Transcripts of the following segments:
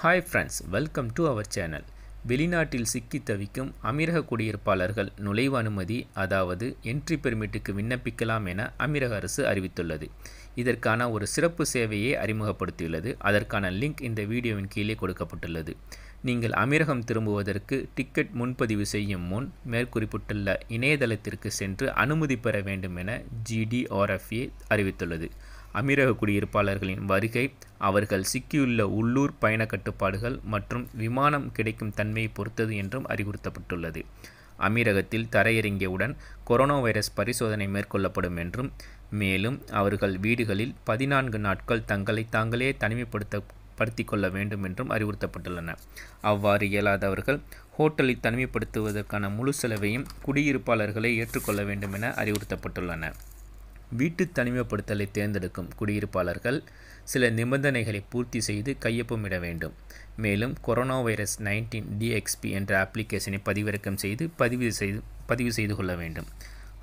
hi friends welcome to our channel வெளிநாட்டில் சிக்கி தவிக்கும் அமீரக குடியிருப்பாளர்கள் நுழைவு அனுமதி அதாவது என்ட்ரி பெர்மிட்டுக்கு விண்ணப்பிக்கலாம் என அமீரக அரசு அறிவித்துள்ளது இதற்கான ஒரு சிறப்பு சேவையை அறிமுகப்படுத்தியுள்ளது அதற்கான லிங்க் இந்த வீடியோவின் கீழே கொடுக்கப்பட்டுள்ளது நீங்கள் அமீரகம் திரும்புவதற்கு டிக்கெட் முன்பதிவு செய்யும் முன் மேற்குறிப்பிட்டுள்ள இணையதளத்திற்கு சென்று அனுமதி பெற வேண்டும் என ஜிடிஆர்எஃப்ஏ அறிவித்துள்ளது அமீரக குடியிருப்பாளர்களின் வருகை அவர்கள் சிக்கியுள்ள உள்ளூர் பயண கட்டுப்பாடுகள் மற்றும் விமானம் கிடைக்கும் தன்மையை பொறுத்தது என்றும் அறிவுறுத்தப்பட்டுள்ளது அமீரகத்தில் தரையிறங்கியவுடன் கொரோனா வைரஸ் பரிசோதனை மேற்கொள்ளப்படும் என்றும் மேலும் அவர்கள் வீடுகளில் பதினான்கு நாட்கள் தங்களை தாங்களே தனிமைப்படுத்த படுத்தி கொள்ள வேண்டும் என்றும் அறிவுறுத்தப்பட்டுள்ளன அவ்வாறு இயலாதவர்கள் ஹோட்டலை தனிமைப்படுத்துவதற்கான முழு செலவையும் குடியிருப்பாளர்களை ஏற்றுக்கொள்ள வேண்டும் என அறிவுறுத்தப்பட்டுள்ளன வீட்டு தனிமைப்படுத்தலை தேர்ந்தெடுக்கும் குடியிருப்பாளர்கள் சில நிபந்தனைகளை பூர்த்தி செய்து கையொப்பமிட வேண்டும் மேலும் கொரோனா வைரஸ் நைன்டீன் டிஎக்ஸ்பி என்ற அப்ளிகேஷனை பதிவிறக்கம் செய்து பதிவு செய்து பதிவு செய்து கொள்ள வேண்டும்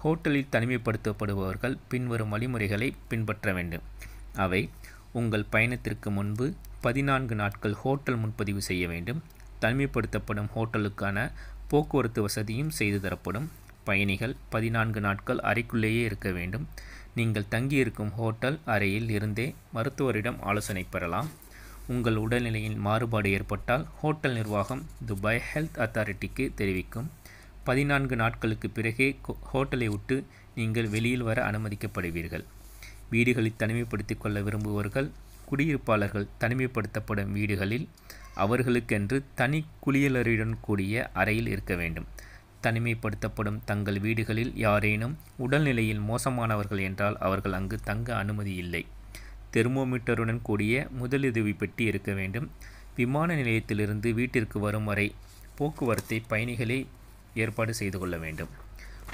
ஹோட்டலில் தனிமைப்படுத்தப்படுபவர்கள் பின்வரும் வழிமுறைகளை பின்பற்ற வேண்டும் அவை உங்கள் பயணத்திற்கு முன்பு பதினான்கு நாட்கள் ஹோட்டல் முன்பதிவு செய்ய வேண்டும் தனிமைப்படுத்தப்படும் ஹோட்டலுக்கான போக்குவரத்து வசதியும் செய்து தரப்படும் பயணிகள் பதினான்கு நாட்கள் அறைக்குள்ளேயே இருக்க வேண்டும் நீங்கள் தங்கியிருக்கும் ஹோட்டல் அறையில் இருந்தே மருத்துவரிடம் ஆலோசனை பெறலாம் உங்கள் உடல்நிலையின் மாறுபாடு ஏற்பட்டால் ஹோட்டல் நிர்வாகம் துபாய் ஹெல்த் அத்தாரிட்டிக்கு தெரிவிக்கும் பதினான்கு நாட்களுக்கு பிறகே ஹோட்டலை விட்டு நீங்கள் வெளியில் வர அனுமதிக்கப்படுவீர்கள் வீடுகளை தனிமைப்படுத்திக் கொள்ள விரும்புவர்கள் குடியிருப்பாளர்கள் தனிமைப்படுத்தப்படும் வீடுகளில் அவர்களுக்கென்று தனி குளியலரிடன் கூடிய அறையில் இருக்க வேண்டும் தனிமைப்படுத்தப்படும் தங்கள் வீடுகளில் யாரேனும் உடல்நிலையில் மோசமானவர்கள் என்றால் அவர்கள் அங்கு தங்க அனுமதி இல்லை தெர்மோமீட்டருடன் கூடிய முதலுதவி பெட்டி இருக்க வேண்டும் விமான நிலையத்திலிருந்து வீட்டிற்கு வரும் வரை போக்குவரத்தை பயணிகளே ஏற்பாடு செய்து கொள்ள வேண்டும்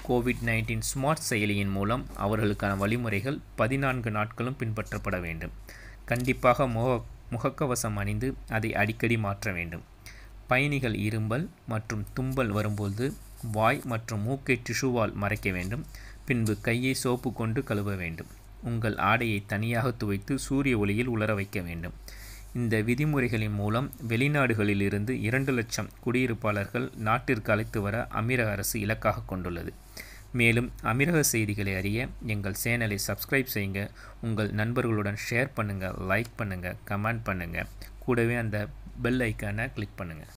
கோவிட் நைன்டீன் ஸ்மார்ட் செயலியின் மூலம் அவர்களுக்கான வழிமுறைகள் பதினான்கு நாட்களும் பின்பற்றப்பட வேண்டும் கண்டிப்பாக முக முகக்கவசம் அணிந்து அதை அடிக்கடி மாற்ற வேண்டும் பயணிகள் இரும்பல் மற்றும் தும்பல் வரும்போது வாய் மற்றும் மூக்கை டிஷுவால் மறைக்க வேண்டும் பின்பு கையை சோப்பு கொண்டு கழுவ வேண்டும் உங்கள் ஆடையை தனியாக துவைத்து சூரிய ஒளியில் உலர வைக்க வேண்டும் இந்த விதிமுறைகளின் மூலம் வெளிநாடுகளில் இருந்து இரண்டு லட்சம் குடியிருப்பாளர்கள் நாட்டிற்கு அழைத்து வர அமீரக அரசு இலக்காக கொண்டுள்ளது மேலும் அமீரக செய்திகளை அறிய எங்கள் சேனலை சப்ஸ்கிரைப் செய்யுங்க உங்கள் நண்பர்களுடன் ஷேர் பண்ணுங்கள் லைக் பண்ணுங்கள் கமெண்ட் பண்ணுங்கள் கூடவே அந்த பெல் ஐக்கானை கிளிக் பண்ணுங்கள்